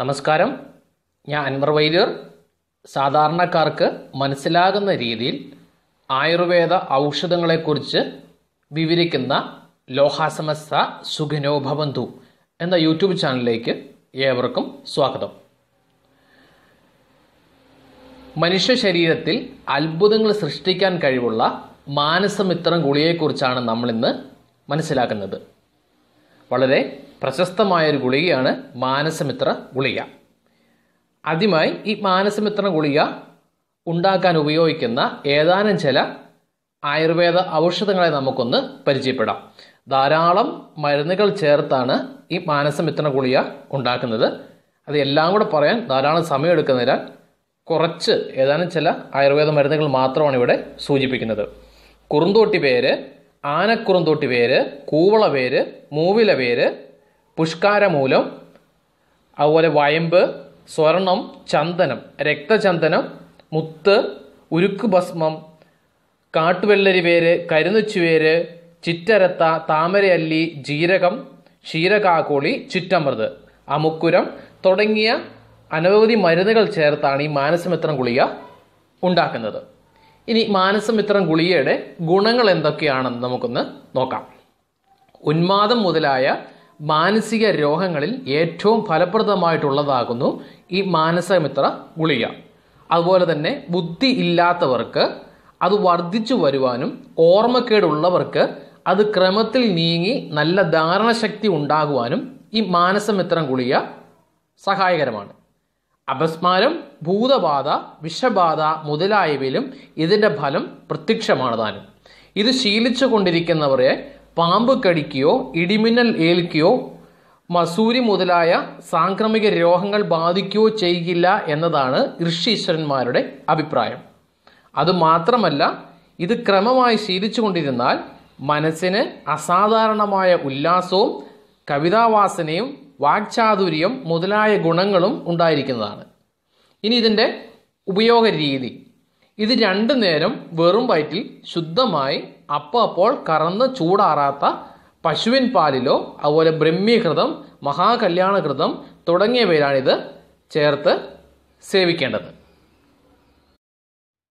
നമസ്കാരം ഞാൻ അൻവർ വൈദ്യർ സാധാരണക്കാർക്ക് മനസ്സിലാകുന്ന രീതിയിൽ ആയുർവേദ ഔഷധങ്ങളെക്കുറിച്ച് വിവരിക്കുന്ന ലോഹാസമസ്ത സുഖനോഭവന്തു എന്ന യൂട്യൂബ് ചാനലിലേക്ക് ഏവർക്കും സ്വാഗതം മനുഷ്യ ശരീരത്തിൽ അത്ഭുതങ്ങൾ സൃഷ്ടിക്കാൻ കഴിവുള്ള മാനസമിത്രം ഗുളിയെക്കുറിച്ചാണ് നമ്മളിന്ന് മനസ്സിലാക്കുന്നത് വളരെ പ്രശസ്തമായ ഒരു ഗുളികയാണ് മാനസമിത്ര ഗുളിക ആദ്യമായി ഈ മാനസമിത്ര ഗുളിക ഉണ്ടാക്കാൻ ഉപയോഗിക്കുന്ന ഏതാനും ചില ആയുർവേദ ഔഷധങ്ങളെ നമുക്കൊന്ന് പരിചയപ്പെടാം ധാരാളം മരുന്നുകൾ ചേർത്താണ് ഈ മാനസമിത്ര ഗുളിക ഉണ്ടാക്കുന്നത് അത് എല്ലാം കൂടെ പറയാൻ ധാരാളം സമയം കുറച്ച് ഏതാനും ചില ആയുർവേദ മരുന്നുകൾ മാത്രമാണ് ഇവിടെ സൂചിപ്പിക്കുന്നത് കുറുന്തോട്ടി പേര് ആനക്കുറുന്തൊട്ടി വേര് കൂവള വേര് മൂവില വേര് പുഷ്കാരമൂലം അതുപോലെ വയമ്പ് സ്വർണം ചന്ദനം രക്തചന്ദനം മുത്ത് ഉരുക്ക് ഭസ്മം കാട്ടുവെള്ളരി വേര് പേര് ചിറ്റരത്ത താമരയല്ലി ജീരകം ക്ഷീരകാക്കോളി ചുറ്റമൃത് അമുക്കുരം തുടങ്ങിയ അനവധി മരുന്നുകൾ ചേർത്താണ് ഈ മാനസമിത്രം ഗുളിക ഉണ്ടാക്കുന്നത് ഇനി മാനസമിത്രം ഗുളികയുടെ ഗുണങ്ങൾ എന്തൊക്കെയാണെന്ന് നമുക്കൊന്ന് നോക്കാം ഉന്മാദം മുതലായ മാനസിക രോഗങ്ങളിൽ ഏറ്റവും ഫലപ്രദമായിട്ടുള്ളതാകുന്നു ഈ മാനസമിത്ര ഗുളിക അതുപോലെ തന്നെ ബുദ്ധി ഇല്ലാത്തവർക്ക് അത് വർദ്ധിച്ചു വരുവാനും ഓർമ്മക്കേടുള്ളവർക്ക് അത് ക്രമത്തിൽ നീങ്ങി നല്ല ധാരണശക്തി ഉണ്ടാകുവാനും ഈ മാനസമിത്രം ഗുളിക സഹായകരമാണ് അപസ്മാരം ഭൂതബാധ വിഷബാധ മുതലായവയിലും ഇതിൻ്റെ ഫലം പ്രത്യക്ഷമാണ് താനും ഇത് ശീലിച്ചു കൊണ്ടിരിക്കുന്നവരെ പാമ്പ് കടിക്കുകയോ ഇടിമിന്നൽ ഏൽക്കുകയോ മസൂരി മുതലായ സാംക്രമിക രോഗങ്ങൾ ബാധിക്കുകയോ ചെയ്യില്ല എന്നതാണ് ഋഷീശ്വരന്മാരുടെ അഭിപ്രായം അതുമാത്രമല്ല ഇത് ക്രമമായി ശീലിച്ചു കൊണ്ടിരുന്നാൽ മനസ്സിന് അസാധാരണമായ ഉല്ലാസവും കവിതാവാസനയും വാക്ചാതുര്യം മുതലായ ഗുണങ്ങളും ഉണ്ടായിരിക്കുന്നതാണ് ഇനി ഇതിൻ്റെ ഉപയോഗ രീതി ഇത് രണ്ടു നേരം വെറും വയറ്റിൽ ശുദ്ധമായി അപ്പോൾ അപ്പോൾ കറന്ന് ചൂടാറാത്ത പശുവിൻ പാലിലോ അതുപോലെ ബ്രഹ്മീകൃതം മഹാകല്യാണകൃതം തുടങ്ങിയവയിലാണിത് ചേർത്ത് സേവിക്കേണ്ടത്